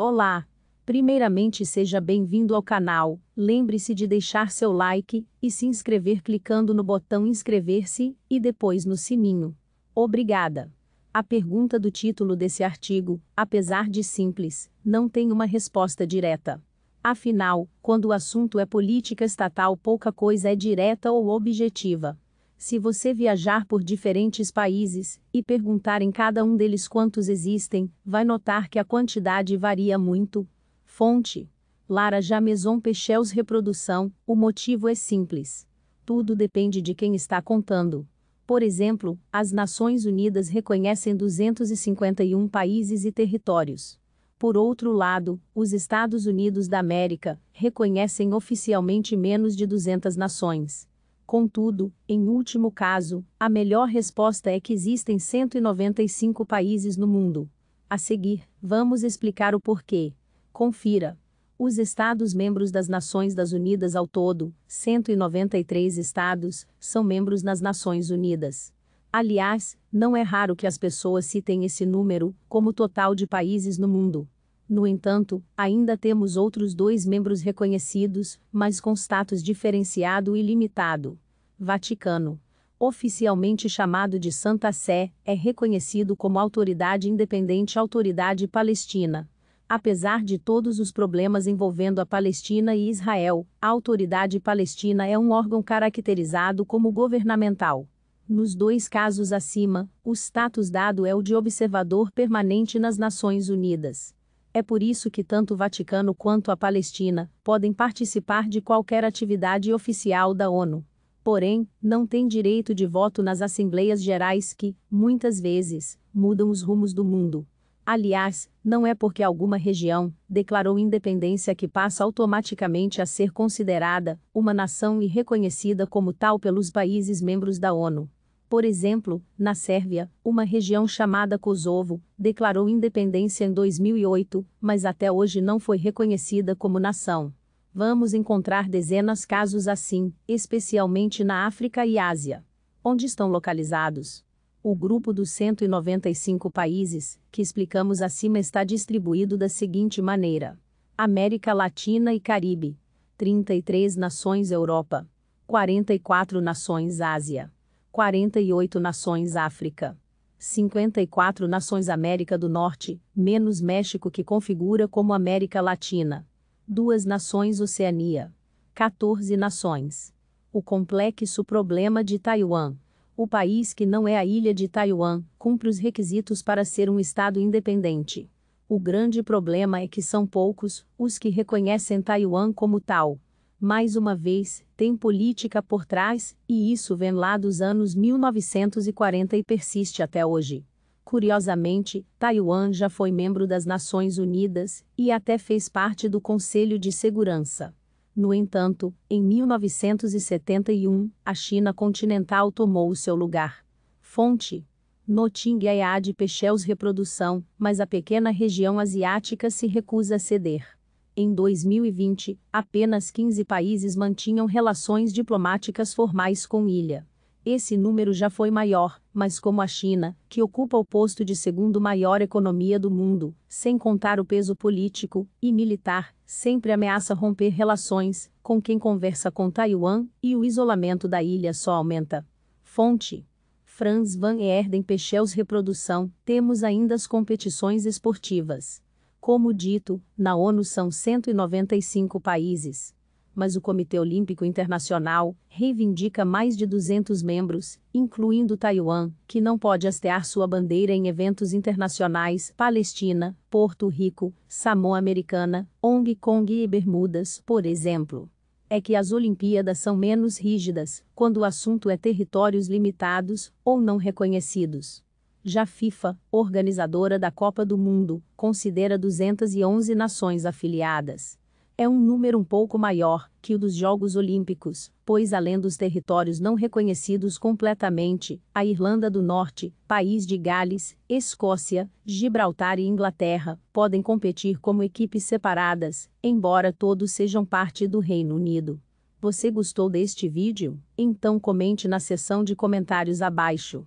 Olá! Primeiramente seja bem-vindo ao canal, lembre-se de deixar seu like e se inscrever clicando no botão inscrever-se e depois no sininho. Obrigada! A pergunta do título desse artigo, apesar de simples, não tem uma resposta direta. Afinal, quando o assunto é política estatal, pouca coisa é direta ou objetiva. Se você viajar por diferentes países e perguntar em cada um deles quantos existem, vai notar que a quantidade varia muito. Fonte: Lara Jameson Pechels Reprodução. O motivo é simples. Tudo depende de quem está contando. Por exemplo, as Nações Unidas reconhecem 251 países e territórios. Por outro lado, os Estados Unidos da América reconhecem oficialmente menos de 200 nações. Contudo, em último caso, a melhor resposta é que existem 195 países no mundo. A seguir, vamos explicar o porquê. Confira. Os Estados-membros das Nações das Unidas ao todo, 193 Estados, são membros nas Nações Unidas. Aliás, não é raro que as pessoas citem esse número como total de países no mundo. No entanto, ainda temos outros dois membros reconhecidos, mas com status diferenciado e limitado. Vaticano, oficialmente chamado de Santa Sé, é reconhecido como autoridade independente autoridade palestina. Apesar de todos os problemas envolvendo a Palestina e Israel, a autoridade palestina é um órgão caracterizado como governamental. Nos dois casos acima, o status dado é o de observador permanente nas Nações Unidas. É por isso que tanto o Vaticano quanto a Palestina podem participar de qualquer atividade oficial da ONU. Porém, não têm direito de voto nas assembleias gerais que, muitas vezes, mudam os rumos do mundo. Aliás, não é porque alguma região declarou independência que passa automaticamente a ser considerada uma nação e reconhecida como tal pelos países membros da ONU. Por exemplo, na Sérvia, uma região chamada Kosovo declarou independência em 2008, mas até hoje não foi reconhecida como nação. Vamos encontrar dezenas casos assim, especialmente na África e Ásia. Onde estão localizados? O grupo dos 195 países, que explicamos acima, está distribuído da seguinte maneira: América Latina e Caribe, 33 nações Europa, 44 nações Ásia. 48 nações África. 54 nações América do Norte, menos México que configura como América Latina. Duas nações Oceania. 14 nações. O complexo problema de Taiwan. O país que não é a ilha de Taiwan cumpre os requisitos para ser um estado independente. O grande problema é que são poucos os que reconhecem Taiwan como tal mais uma vez, tem política por trás, e isso vem lá dos anos 1940 e persiste até hoje. Curiosamente, Taiwan já foi membro das Nações Unidas e até fez parte do Conselho de Segurança. No entanto, em 1971, a China continental tomou o seu lugar. Fonte: Noting Yayad Pechels Reprodução, mas a pequena região asiática se recusa a ceder em 2020, apenas 15 países mantinham relações diplomáticas formais com ilha. Esse número já foi maior, mas como a China, que ocupa o posto de segundo maior economia do mundo, sem contar o peso político e militar, sempre ameaça romper relações com quem conversa com Taiwan, e o isolamento da ilha só aumenta. Fonte: Franz van Erden Pechels Reprodução, temos ainda as competições esportivas. Como dito, na ONU são 195 países. Mas o Comitê Olímpico Internacional reivindica mais de 200 membros, incluindo Taiwan, que não pode hastear sua bandeira em eventos internacionais Palestina, Porto Rico, Samoa Americana, Hong Kong e Bermudas, por exemplo. É que as Olimpíadas são menos rígidas quando o assunto é territórios limitados ou não reconhecidos. Já a FIFA, organizadora da Copa do Mundo, considera 211 nações afiliadas. É um número um pouco maior que o dos Jogos Olímpicos, pois além dos territórios não reconhecidos completamente, a Irlanda do Norte, País de Gales, Escócia, Gibraltar e Inglaterra podem competir como equipes separadas, embora todos sejam parte do Reino Unido. Você gostou deste vídeo? Então comente na seção de comentários abaixo.